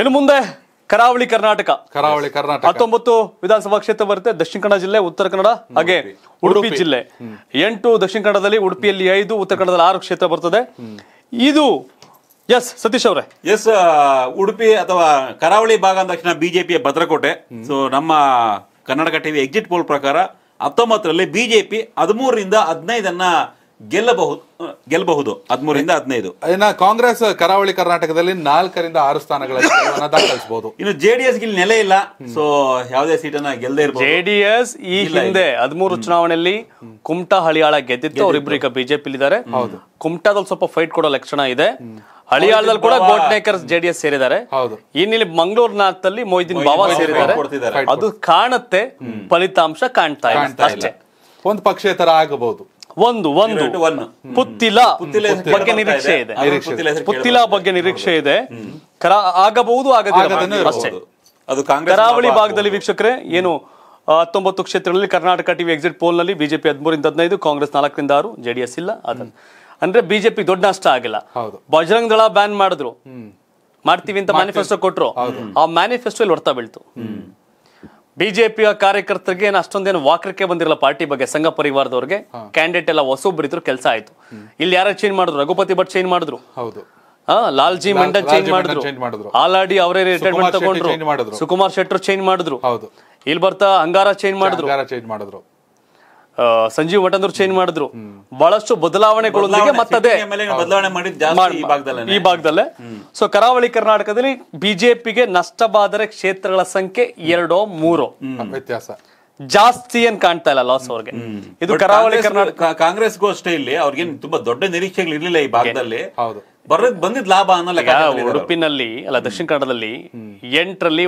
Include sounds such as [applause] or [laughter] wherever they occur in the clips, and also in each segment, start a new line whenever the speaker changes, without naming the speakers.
ಇನ್ನು ಮುಂದೆ ಕರಾವಳಿ ಕರ್ನಾಟಕ ಕರಾವಳಿ ಕರ್ನಾಟಕ ಹತ್ತೊಂಬತ್ತು ವಿಧಾನಸಭಾ ಕ್ಷೇತ್ರ ಬರುತ್ತೆ ದಕ್ಷಿಣ ಕನ್ನಡ ಜಿಲ್ಲೆ ಉತ್ತರ ಕನ್ನಡ ಹಾಗೆ ಉಡುಪಿ ಜಿಲ್ಲೆ ಎಂಟು ದಕ್ಷಿಣ ಕನ್ನಡದಲ್ಲಿ ಉಡುಪಿಯಲ್ಲಿ ಐದು ಉತ್ತರ ಕನ್ನಡದಲ್ಲಿ ಆರು ಕ್ಷೇತ್ರ ಬರ್ತದೆ ಇದು ಎಸ್ ಸತೀಶ್ ಅವರೇ ಎಸ್ ಉಡುಪಿ ಅಥವಾ ಕರಾವಳಿ ಭಾಗ ಅಂದ ಬಿಜೆಪಿಯ ಭದ್ರಕೋಟೆ ಸೊ ನಮ್ಮ ಕರ್ನಾಟಕ ಟಿವಿ ಎಕ್ಸಿಟ್ ಪೋಲ್ ಪ್ರಕಾರ ಹತ್ತೊಂಬತ್ತರಲ್ಲಿ ಬಿಜೆಪಿ ಹದಿಮೂರರಿಂದ ಹದಿನೈದನ್ನ ಗೆಲ್ಲಬಹುದು ಗೆಲ್ಲಬಹುದು ಹದಿಮೂರಿಂದ ಹದಿನೈದು ಇನ್ನು ಕಾಂಗ್ರೆಸ್ ಕರಾವಳಿ ಕರ್ನಾಟಕದಲ್ಲಿ ನಾಲ್ಕರಿಂದ ಆರು ಸ್ಥಾನಗಳನ್ನು ದಾಖಲಿಸಬಹುದು ಇನ್ನು ಜೆಡಿಎಸ್ ಗೆ ನೆಲೆ ಇಲ್ಲ ಸೊ ಯಾವುದೇ ಸೀಟನ್ನ ಗೆಲ್ಲದೆ ಇರಬಹುದು ಜೆಡಿಎಸ್ ಈ ಹಿಂದೆ ಹದಿಮೂರು ಚುನಾವಣೆಯಲ್ಲಿ ಕುಮಟಾ ಹಳಿಯಾಳ ಗೆದ್ದಿತ್ತು ಅವರಿಬ್ಬರು ಈಗ ಬಿಜೆಪಿ ಇದ್ದಾರೆ ಕುಮಟಾದಲ್ಲಿ ಸ್ವಲ್ಪ ಫೈಟ್ ಕೊಡೋ ಲಕ್ಷಣ ಇದೆ ಹಳಿಯಾಳದಲ್ಲಿ ಕೂಡ ಗೋಟ್ನೇಕರ್ ಜೆಡಿಎಸ್ ಸೇರಿದ್ದಾರೆ ಇನ್ನಿಲ್ಲಿ ಮಂಗಳೂರು ನಾಥಲ್ಲಿ ಮೊಯ್ದಿನ್ ಬಾಬಾ ಸೇರಿದ್ದಾರೆ ಅದು ಕಾಣುತ್ತೆ ಫಲಿತಾಂಶ ಕಾಣ್ತಾ ಇದೆ ಅಷ್ಟೇ ಒಂದು ಪಕ್ಷೇತರ ಆಗಬಹುದು ಒಂದು ಒಂದು ಪುತ್ತಿಲ ಬಗ್ಗೆ ನಿರೀಕ್ಷೆ ಇದೆ ಪುತ್ತಿಲ ಬಗ್ಗೆ ನಿರೀಕ್ಷೆ ಇದೆ ಆಗಬಹುದು ಆಗದಿರಬಹುದು ಕರಾವಳಿ ಭಾಗದಲ್ಲಿ ವೀಕ್ಷಕರೇ ಏನು ಹತ್ತೊಂಬತ್ತು ಕ್ಷೇತ್ರಗಳಲ್ಲಿ ಕರ್ನಾಟಕ ಟಿವಿ ಎಕ್ಸಿಟ್ ಪೋಲ್ ನಲ್ಲಿ ಬಿಜೆಪಿ ಹದಿಮೂರಿಂದ ಹದಿನೈದು ಕಾಂಗ್ರೆಸ್ ನಾಲ್ಕರಿಂದ ಆರು ಜೆಡಿಎಸ್ ಇಲ್ಲ ಅದನ್ನ ಅಂದ್ರೆ ಬಿಜೆಪಿ ದೊಡ್ಡ ನಷ್ಟ ಆಗಿಲ್ಲ ಬಜರಂಗ್ ದಳ ಬ್ಯಾನ್ ಮಾಡಿದ್ರು ಮಾಡ್ತೀವಿ ಅಂತ ಮ್ಯಾನಿಫೆಸ್ಟೋ ಕೊಟ್ರು ಆ ಮ್ಯಾನಿಫೆಸ್ಟೋ ಹೊರತಾ ಬೀಳ್ತು ಬಿಜೆಪಿಯ ಕಾರ್ಯಕರ್ತರಿಗೆ ಏನು ಅಷ್ಟೊಂದೇನು ವಾಕ್ರಕ್ಕೆ ಬಂದಿರಲ್ಲ ಪಾರ್ಟಿ ಬಗ್ಗೆ ಸಂಘ ಪರಿವಾರದವ್ರಿಗೆ ಕ್ಯಾಂಡಿಡೇಟ್ ಎಲ್ಲ ಹೊಸೊಬ್ರು ಇದ್ರು ಕೆಲಸ ಆಯ್ತು ಇಲ್ಲಿ ಯಾರು ಚೇಂಜ್ ಮಾಡಿದ್ರು ರಘುಪತಿ ಭಟ್ ಚೇಂಜ್ ಮಾಡಿದ್ರು ಹೌದು ಲಾಲ್ಜಿ ಮಂಡನ್ ಚೇಂಜ್ ಮಾಡಿದ್ರು ಆಲಾಡಿ ಅವರೇ ರಿಟೈರ್ಮೆಂಟ್ ತಗೊಂಡ್ರು ಸುಕುಮಾರ್ ಶೆಟ್ಟರ್ ಚೇಂಜ್ ಮಾಡಿದ್ರು ಹೌದು ಇಲ್ಲಿ ಬರ್ತಾ ಅಂಗಾರ ಚೇಂಜ್ ಮಾಡಿದ್ರು ಚೇಂಜ್ ಮಾಡಿದ್ರು ಸಂಜೀವ್ ವಟಂದೂರ್ ಚೇಂಜ್ ಮಾಡಿದ್ರು ಬಹಳಷ್ಟು ಬದಲಾವಣೆಗಳೊಂದಿಗೆ ಈ ಭಾಗದಲ್ಲೇ ಸೊ ಕರಾವಳಿ ಕರ್ನಾಟಕದಲ್ಲಿ ಬಿಜೆಪಿಗೆ ನಷ್ಟವಾದರೆ ಕ್ಷೇತ್ರಗಳ ಸಂಖ್ಯೆ ಎರಡೋ ಮೂರೋ ವ್ಯತ್ಯಾಸ ಜಾಸ್ತಿ ಏನ್ ಕಾಣ್ತಾ ಇಲ್ಲ ಲಾಸ್ ಅವ್ರಿಗೆ ಇದು ಕರಾವಳಿ ಕರ್ನಾಟಕ ಕಾಂಗ್ರೆಸ್ಗೂ ಅಷ್ಟೇ ಇಲ್ಲಿ ಅವ್ರಿಗೆ ತುಂಬಾ ದೊಡ್ಡ ನಿರೀಕ್ಷೆಗಳು ಇರಲಿಲ್ಲ ಈ ಭಾಗದಲ್ಲಿ ಹೌದು ಬರೋದ್ ಬಂದಿದ್ ಲಾಭ ಅನ್ನೋ ಉಡುಪಿನಲ್ಲಿ ಅಲ್ಲ ದಕ್ಷಿಣ ಕನ್ನಡದಲ್ಲಿ ಎಂಟರಲ್ಲಿ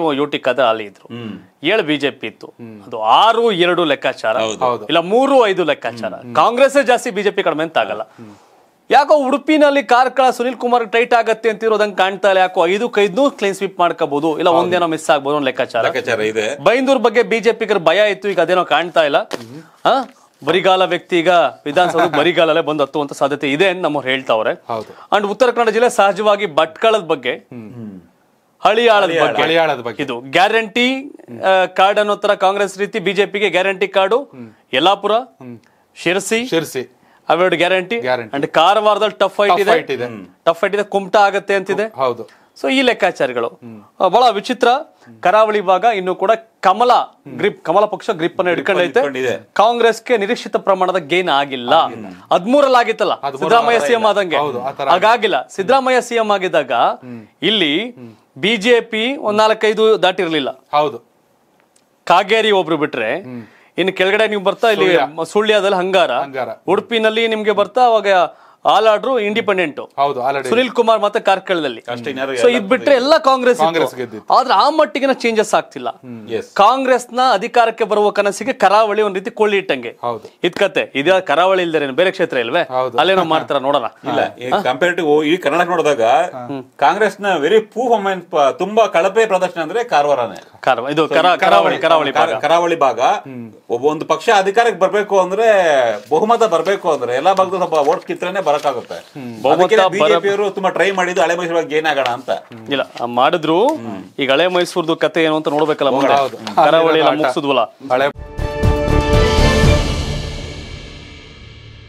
ಕದ ಅಲ್ಲಿ ಇದ್ರು ಏಳು ಬಿಜೆಪಿ ಇತ್ತು ಅದು ಆರು ಎರಡು ಲೆಕ್ಕಾಚಾರ ಇಲ್ಲ ಮೂರು ಐದು ಲೆಕ್ಕಾಚಾರ ಕಾಂಗ್ರೆಸ್ ಜಾಸ್ತಿ ಬಿಜೆಪಿ ಕಡಿಮೆ ಅಂತ ಆಗಲ್ಲ ಯಾಕೋ ಉಡುಪಿನಲ್ಲಿ ಕಾರ್ಕಳ ಸುನಿಲ್ ಕುಮಾರ್ ಟೈಟ್ ಆಗತ್ತೆ ಅಂತ ಇರೋದಂಗ್ ಕಾಣ್ತಾ ಇಲ್ಲ ಯಾಕೋ ಐದು ಕೈದ್ನೂ ಕ್ಲೀನ್ ಸ್ವೀಪ್ ಮಾಡ್ಕೋಬಹುದು ಇಲ್ಲ ಒಂದೇನೋ ಮಿಸ್ ಆಗ್ಬೋದು ಲೆಕ್ಕಾಚಾರ ಬೈಂದೂರ್ ಬಗ್ಗೆ ಬಿಜೆಪಿ ಭಯ ಇತ್ತು ಈಗ ಅದೇನೋ ಕಾಣ್ತಾ ಇಲ್ಲ ಬರಿಗಾಲ ವ್ಯಕ್ತಿ ಈಗ ವಿಧಾನಸೌಧ ಬರಿಗಾಲಲ್ಲೇ [laughs] ಬಂದು ಹತ್ತುವಂತ ಸಾಧ್ಯತೆ ಇದೆ ಅಂತ ನಮ್ಮವ್ರು ಹೇಳ್ತಾವ್ರೆ ಅಂಡ್ ಉತ್ತರ ಕನ್ನಡ ಜಿಲ್ಲೆ ಸಹಜವಾಗಿ ಭಟ್ಕಳದ ಬಗ್ಗೆ ಹಳಿಯಾಳದ ಬಗ್ಗೆ ಇದು ಗ್ಯಾರಂಟಿ ಕಾರ್ಡ್ ಅನ್ನೋ ತರ ಕಾಂಗ್ರೆಸ್ ರೀತಿ ಬಿಜೆಪಿಗೆ ಗ್ಯಾರಂಟಿ ಕಾರ್ಡು ಯಲ್ಲಾಪುರ ಶಿರಸಿ ಶಿರ್ಸಿ ಅವೆರಡು ಗ್ಯಾರಂಟಿ ಅಂಡ್ ಕಾರವಾರದಲ್ಲಿ ಟಫ್ ಫೈಟ್ ಇದೆ ಟಫ್ ಫೈಟ್ ಇದೆ ಕುಮಟಾ ಆಗತ್ತೆ ಅಂತಿದೆ ಹೌದು ಸೊ ಈ ಲೆಕ್ಕಾಚಾರಗಳು ಬಹಳ ವಿಚಿತ್ರ ಕರಾವಳಿ ಭಾಗ ಇನ್ನು ಕೂಡ ಕಮಲ ಗ್ರಿಪ್ ಕಮಲ ಪಕ್ಷ ಗ್ರಿಪ್ ಅನ್ನು ಹಿಡ್ಕೊಂಡೈತೆ ಕಾಂಗ್ರೆಸ್ಗೆ ನಿರೀಕ್ಷಿತ ಪ್ರಮಾಣದ ಗೇನ್ ಆಗಿಲ್ಲ ಹದ್ಮೂರಲ್ಲಿ ಆಗಿತ್ತಲ್ಲ ಸಿದ್ದರಾಮಯ್ಯ ಸಿಎಂ ಆದಂಗೆ ಹಾಗಾಗಿಲ್ಲ ಸಿದ್ದರಾಮಯ್ಯ ಸಿಎಂ ಆಗಿದ್ದಾಗ ಇಲ್ಲಿ ಬಿಜೆಪಿ ಒಂದ್ ನಾಲ್ಕೈದು ದಾಟಿರ್ಲಿಲ್ಲ ಹೌದು ಕಾಗೇರಿ ಒಬ್ರು ಬಿಟ್ರೆ ಇನ್ನು ಕೆಳಗಡೆ ನೀವು ಬರ್ತಾ ಇಲ್ಲಿ ಸುಳ್ಯದಲ್ಲಿ ಹಂಗಾರ ಉಡುಪಿನಲ್ಲಿ ನಿಮ್ಗೆ ಬರ್ತಾ ಅವಾಗ ಆಲ್ ಆರ್ಡರ್ ಇಂಡಿಪೆಂಡೆಂಟ್ ಹೌದು ಸುನಿಲ್ ಕುಮಾರ್ ಮತ್ತೆ ಕಾರ್ಕಳದಲ್ಲಿ ಸೊ ಇದ್ ಬಿಟ್ರೆ ಎಲ್ಲ ಕಾಂಗ್ರೆಸ್ ಆದ್ರೆ ಆ ಮಟ್ಟಿಗಿನ ಚೇಂಜಸ್ ಆಗ್ತಿಲ್ಲ ಕಾಂಗ್ರೆಸ್ ನ ಅಧಿಕಾರಕ್ಕೆ ಬರುವ ಕನಸಿಗೆ ಕರಾವಳಿ ಒಂದ್ ರೀತಿ ಕೊಳ್ಳಿ ಇಟ್ಟಂಗೆ ಕತೆ ಇದ ಕರಾವಳಿ ಇಲ್ದೇ ಬೇರೆ ಕ್ಷೇತ್ರ ಇಲ್ವೇ ಅಲ್ಲೇನೋ ಮಾಡ್ತಾರ ನೋಡೋಣ ಇಲ್ಲ ಕಂಪೇರಿಟಿವ್ ಈ ಕರ್ನಾಟಕ ನೋಡಿದಾಗ ಕಾಂಗ್ರೆಸ್ ನ ವೆರಿ ಪೂ ತುಂಬಾ ಕಳಪೆ ಪ್ರದರ್ಶನ ಅಂದ್ರೆ ಕಾರವಾರನೇ ಇದು ಕರಾವಳಿ ಕರಾವಳಿ ಕರಾವಳಿ ಭಾಗ ಒಂದು ಪಕ್ಷ ಅಧಿಕಾರಕ್ಕೆ ಬರ್ಬೇಕು ಅಂದ್ರೆ ಬಹುಮತ ಬರ್ಬೇಕು ಅಂದ್ರೆ ಎಲ್ಲಾ ಭಾಗದ ಸ್ವಲ್ಪ ಓಟ್ ಕಿತ್ರನೇ ಫರಕ್ ಆಗುತ್ತೆ ಬಿಜೆಪಿಯವರು ತುಂಬಾ ಟ್ರೈ ಮಾಡಿದ್ದು ಹಳೆ ಮೈಸೂರು ಗೇನ್ ಆಗೋಣ ಅಂತ ಇಲ್ಲ ಮಾಡಿದ್ರು ಈಗ ಹಳೆ ಮೈಸೂರ್ದು ಕತೆ ಏನು ಅಂತ ನೋಡ್ಬೇಕಲ್ಲ ಮುಂದೆ ಕರಾವಳಿ ಮುಗಿಸಿದ್ವಲ್ಲ ಹಳೆ